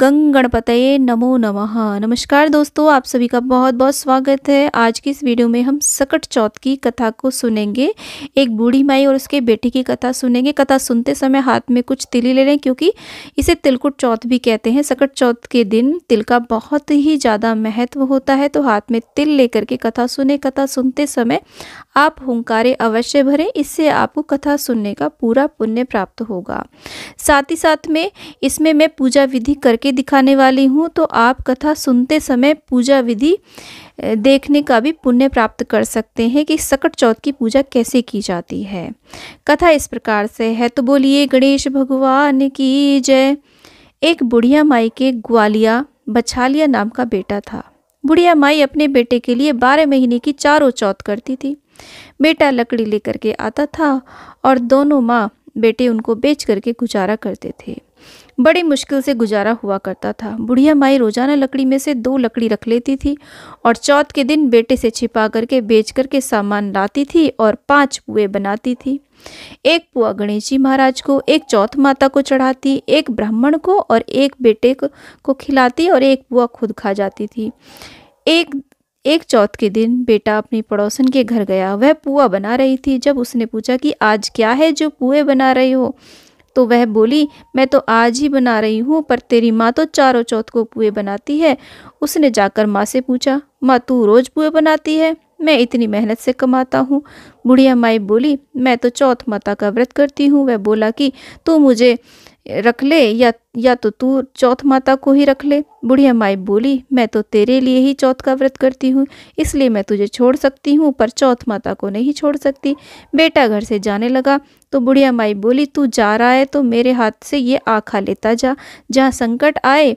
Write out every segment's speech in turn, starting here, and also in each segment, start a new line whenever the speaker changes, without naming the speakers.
गंग गणपतये नमो नमः नमस्कार दोस्तों आप सभी का बहुत बहुत स्वागत है आज की इस वीडियो में हम सकट चौथ की कथा को सुनेंगे एक बूढ़ी माई और उसके बेटे की कथा सुनेंगे कथा सुनते समय हाथ में कुछ तिली ले लें क्योंकि इसे तिलकुट चौथ भी कहते हैं सकट चौथ के दिन तिल का बहुत ही ज़्यादा महत्व होता है तो हाथ में तिल लेकर के कथा सुने कथा सुनते समय आप हुंकारे अवश्य भरें इससे आपको कथा सुनने का पूरा पुण्य प्राप्त होगा साथ ही साथ में इसमें मैं पूजा विधि कर करके दिखाने वाली हूँ तो आप कथा सुनते समय पूजा विधि देखने का भी पुण्य प्राप्त कर सकते हैं कि सकट चौथ की पूजा कैसे की जाती है कथा इस प्रकार से है तो बोलिए गणेश भगवान की जय एक बुढ़िया माई के ग्वालिया बछालिया नाम का बेटा था बुढ़िया माई अपने बेटे के लिए बारह महीने की चारों चौथ करती थी बेटा लकड़ी लेकर के आता था और दोनों माँ बेटे उनको बेच करके गुजारा करते थे बड़ी मुश्किल से गुजारा हुआ करता था बुढ़िया माई रोजाना लकड़ी में से दो लकड़ी रख लेती थी और चौथ के दिन बेटे से छिपा करके बेच करके सामान लाती थी और पांच पुए बनाती थी एक पुआ गणेश जी महाराज को एक चौथ माता को चढ़ाती एक ब्राह्मण को और एक बेटे को, को खिलाती और एक पुआ खुद खा जाती थी एक एक चौथ के दिन बेटा अपनी पड़ोसन के घर गया वह पुआ बना रही थी जब उसने पूछा कि आज क्या है जो पुए बना रही हो तो वह बोली मैं तो आज ही बना रही हूँ पर तेरी माँ तो चारों चौथ को पुए बनाती है उसने जाकर माँ से पूछा माँ तू रोज़ पुए बनाती है मैं इतनी मेहनत से कमाता हूँ बुढ़िया माई बोली मैं तो चौथ माता का व्रत करती हूँ वह बोला कि तू मुझे रख ले या या तो तू चौथ माता को ही रख ले बुढ़िया माई बोली मैं तो तेरे लिए ही चौथ का व्रत करती हूँ इसलिए मैं तुझे छोड़ सकती हूँ पर चौथ माता को नहीं छोड़ सकती बेटा घर से जाने लगा तो बुढ़िया माई बोली तू जा रहा है तो मेरे हाथ से ये आखा लेता जा जहाँ संकट आए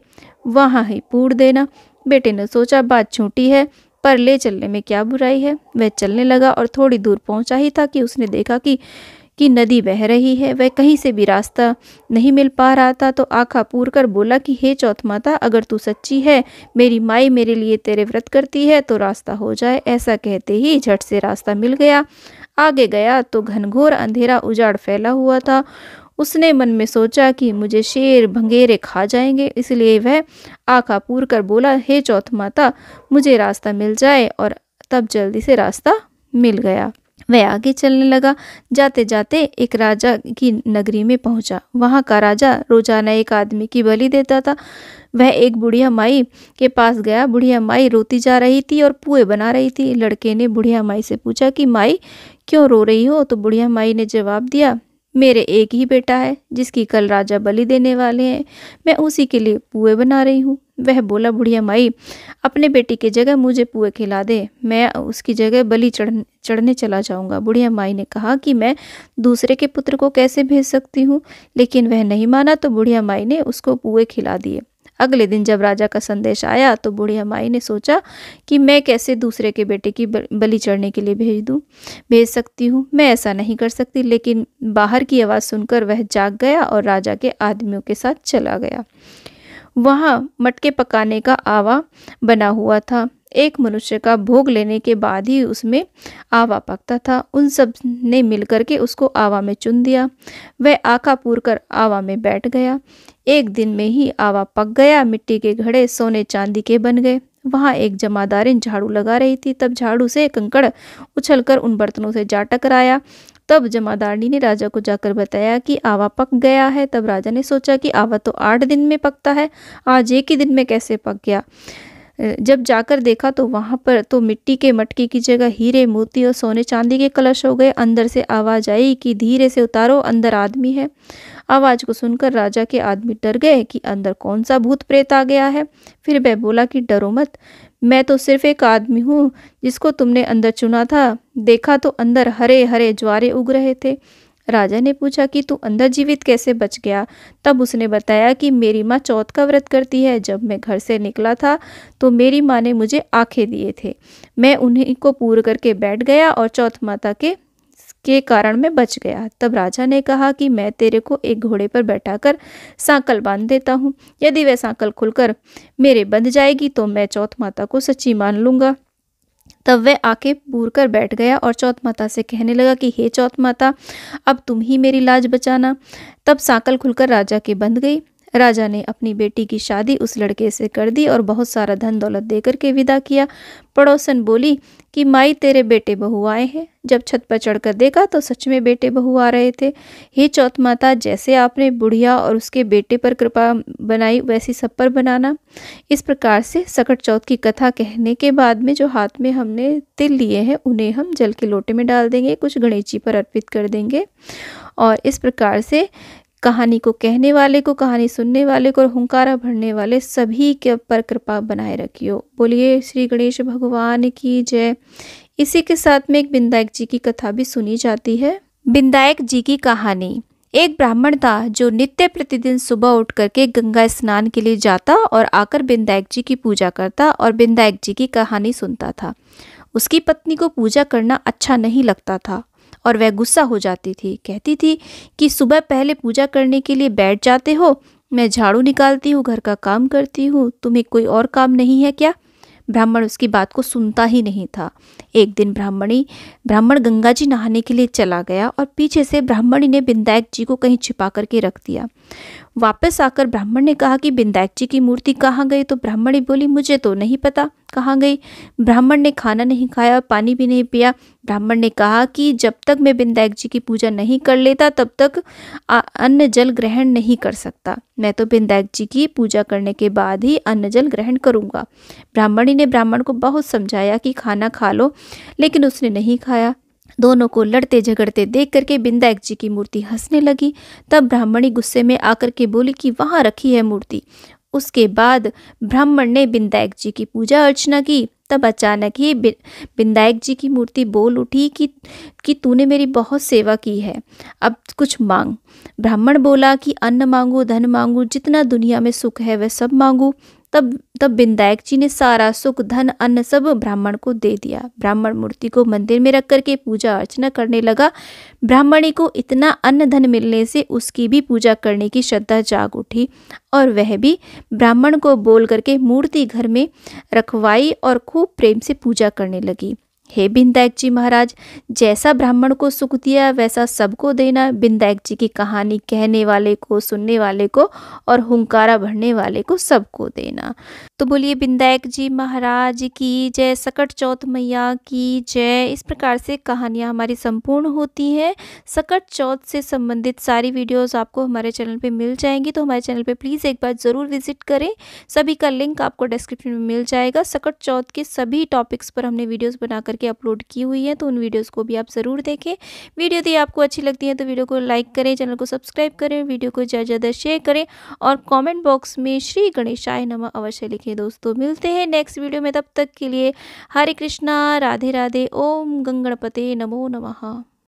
वहाँ ही पूड़ देना बेटे ने सोचा बात छूटी है पर ले चलने में क्या बुराई है वह चलने लगा और थोड़ी दूर पहुंचा ही था कि उसने देखा कि कि नदी बह रही है वह कहीं से भी रास्ता नहीं मिल पा रहा था तो आँखा पूर कर बोला कि हे चौथ माता अगर तू सच्ची है मेरी माई मेरे लिए तेरे व्रत करती है तो रास्ता हो जाए ऐसा कहते ही झट से रास्ता मिल गया आगे गया तो घनघोर अंधेरा उजाड़ फैला हुआ था उसने मन में सोचा कि मुझे शेर भंगेरे खा जाएंगे इसलिए वह आखा पूर कर बोला हे चौथ माता मुझे रास्ता मिल जाए और तब जल्दी से रास्ता मिल गया वह आगे चलने लगा जाते जाते एक राजा की नगरी में पहुंचा वहाँ का राजा रोजाना एक आदमी की बलि देता था वह एक बुढ़िया माई के पास गया बुढ़िया माई रोती जा रही थी और पुए बना रही थी लड़के ने बुढ़िया माई से पूछा कि माई क्यों रो रही हो तो बुढ़िया माई ने जवाब दिया मेरे एक ही बेटा है जिसकी कल राजा बलि देने वाले हैं मैं उसी के लिए पुए बना रही हूँ वह बोला बुढ़िया माई अपने बेटी की जगह मुझे पुए खिला दे मैं उसकी जगह बलि चढ़ चढ़ने चला जाऊँगा बुढ़िया माई ने कहा कि मैं दूसरे के पुत्र को कैसे भेज सकती हूँ लेकिन वह नहीं माना तो बुढ़िया माई ने उसको पुए खिला दिए अगले दिन जब राजा का संदेश आया तो बूढ़ी हमाई ने सोचा कि मैं कैसे दूसरे के बेटे की बलि चढ़ने के लिए भेज दूँ भेज सकती हूँ मैं ऐसा नहीं कर सकती लेकिन बाहर की आवाज़ सुनकर वह जाग गया और राजा के आदमियों के साथ चला गया वहाँ मटके पकाने का आवा बना हुआ था एक मनुष्य का भोग लेने के बाद ही उसमें आवा पकता था उन सब ने मिलकर के उसको आवा में चुन दिया वह आका पूर कर आवा में बैठ गया एक दिन में ही आवा पक गया मिट्टी के घड़े सोने चांदी के बन गए वहां एक जमादारिन झाड़ू लगा रही थी तब झाड़ू से कंकड़ उछलकर उन बर्तनों से जा टकराया तब जमादारनी ने राजा को जाकर बताया कि आवा पक गया है तब राजा ने सोचा कि आवा तो आठ दिन में पकता है आज एक ही दिन में कैसे पक गया जब जाकर देखा तो वहाँ पर तो मिट्टी के मटके की जगह हीरे मोती और सोने चांदी के कलश हो गए अंदर से आवाज आई कि धीरे से उतारो अंदर आदमी है आवाज को सुनकर राजा के आदमी डर गए कि अंदर कौन सा भूत प्रेत आ गया है फिर वह बोला कि डरो मत मैं तो सिर्फ एक आदमी हूँ जिसको तुमने अंदर चुना था देखा तो अंदर हरे हरे ज्वारे उग रहे थे राजा ने पूछा कि तू अंदर जीवित कैसे बच गया तब उसने बताया कि मेरी माँ चौथ का व्रत करती है जब मैं घर से निकला था तो मेरी माँ ने मुझे आँखें दिए थे मैं उन्हीं को पूर करके बैठ गया और चौथ माता के के कारण मैं बच गया तब राजा ने कहा कि मैं तेरे को एक घोड़े पर बैठाकर सांकल बांध देता हूँ यदि वह सांकल खुलकर मेरे बंध जाएगी तो मैं चौथ माता को सच्ची मान लूंगा तब वह आके पूर कर बैठ गया और चौथ माता से कहने लगा कि हे चौथ माता अब तुम ही मेरी लाज बचाना तब सांकल खुलकर राजा के बंध गई राजा ने अपनी बेटी की शादी उस लड़के से कर दी और बहुत सारा धन दौलत देकर के विदा किया पड़ोसन बोली कि माई तेरे बेटे बहू आए हैं जब छत पर चढ़कर देखा तो सच में बेटे बहू आ रहे थे हे चौथ माता जैसे आपने बुढ़िया और उसके बेटे पर कृपा बनाई वैसी सब पर बनाना इस प्रकार से सकट चौथ की कथा कहने के बाद में जो हाथ में हमने तिल लिए हैं उन्हें हम जल के लोटे में डाल देंगे कुछ गणेश जी पर अर्पित कर देंगे और इस प्रकार से कहानी को कहने वाले को कहानी सुनने वाले को और हुंकारा भरने वाले सभी के पर कृपा बनाए रखियो बोलिए श्री गणेश भगवान की जय इसी के साथ में एक बिंदायक जी की कथा भी सुनी जाती है बिंदायक जी की कहानी एक ब्राह्मण था जो नित्य प्रतिदिन सुबह उठ करके गंगा स्नान के लिए जाता और आकर बिंदायक जी की पूजा करता और बिंदायक जी की कहानी सुनता था उसकी पत्नी को पूजा करना अच्छा नहीं लगता था और वह गुस्सा हो जाती थी कहती थी कि सुबह पहले पूजा करने के लिए बैठ जाते हो मैं झाड़ू निकालती हूँ घर का काम करती हूँ तुम्हें कोई और काम नहीं है क्या ब्राह्मण उसकी बात को सुनता ही नहीं था एक दिन ब्राह्मणी ब्राह्मण गंगा जी नहाने के लिए चला गया और पीछे से ब्राह्मणी ने बिंदायक जी को कहीं छिपा करके रख दिया वापस आकर ब्राह्मण ने कहा कि बिंदायक जी की मूर्ति कहाँ गई तो ब्राह्मणी बोली मुझे तो नहीं पता कहाँ गई ब्राह्मण ने खाना नहीं खाया पानी भी नहीं पिया ब्राह्मण ने कहा कि जब तक मैं बिंदायक जी की पूजा नहीं कर लेता तब तक अन्न जल ग्रहण नहीं कर सकता मैं तो बिंदायक जी की पूजा करने के बाद ही अन्न जल ग्रहण करूँगा ब्राह्मणी ने ब्राह्मण को बहुत समझाया कि खाना खा लो लेकिन उसने नहीं खाया दोनों को लड़ते झगड़ते देख करके बिंदायक जी की मूर्ति हंसने लगी तब ब्राह्मणी गुस्से में आकर के बोली कि वहाँ रखी है मूर्ति उसके बाद ब्राह्मण ने बिंदायक जी की पूजा अर्चना की तब अचानक ही बिंदायक जी की मूर्ति बोल उठी कि कि तूने मेरी बहुत सेवा की है अब कुछ मांग ब्राह्मण बोला कि अन्न मांगू धन मांगू जितना दुनिया में सुख है वह सब मांगू तब तब बिंदायक जी ने सारा सुख धन अन्न सब ब्राह्मण को दे दिया ब्राह्मण मूर्ति को मंदिर में रख करके पूजा अर्चना करने लगा ब्राह्मणी को इतना अन्न धन मिलने से उसकी भी पूजा करने की श्रद्धा जाग उठी और वह भी ब्राह्मण को बोल करके मूर्ति घर में रखवाई और खूब प्रेम से पूजा करने लगी हे बिंदायक जी महाराज जैसा ब्राह्मण को सुख दिया वैसा सबको देना बिंदायक जी की कहानी कहने वाले को सुनने वाले को और हुंकारा भरने वाले को सबको देना तो बोलिए बिंदायक जी महाराज की जय सकट चौथ मैया की जय इस प्रकार से कहानियाँ हमारी संपूर्ण होती हैं सकट चौथ से संबंधित सारी वीडियोस आपको हमारे चैनल पर मिल जाएंगी तो हमारे चैनल पर प्लीज़ एक बार ज़रूर विजिट करें सभी का लिंक आपको डिस्क्रिप्शन में मिल जाएगा सकट चौथ के सभी टॉपिक्स पर हमने वीडियोज़ बनाकर करके अपलोड की हुई है तो उन वीडियोज़ को भी आप ज़रूर देखें वीडियो यदि आपको अच्छी लगती है तो वीडियो को लाइक करें चैनल को सब्सक्राइब करें वीडियो को ज़्यादा ज़्यादा शेयर करें और कॉमेंट बॉक्स में श्री गणेश आय नम अवश्य लिखें दोस्तों मिलते हैं नेक्स्ट वीडियो में तब तक के लिए हरे कृष्णा राधे राधे ओम गंगणपते नमो नमः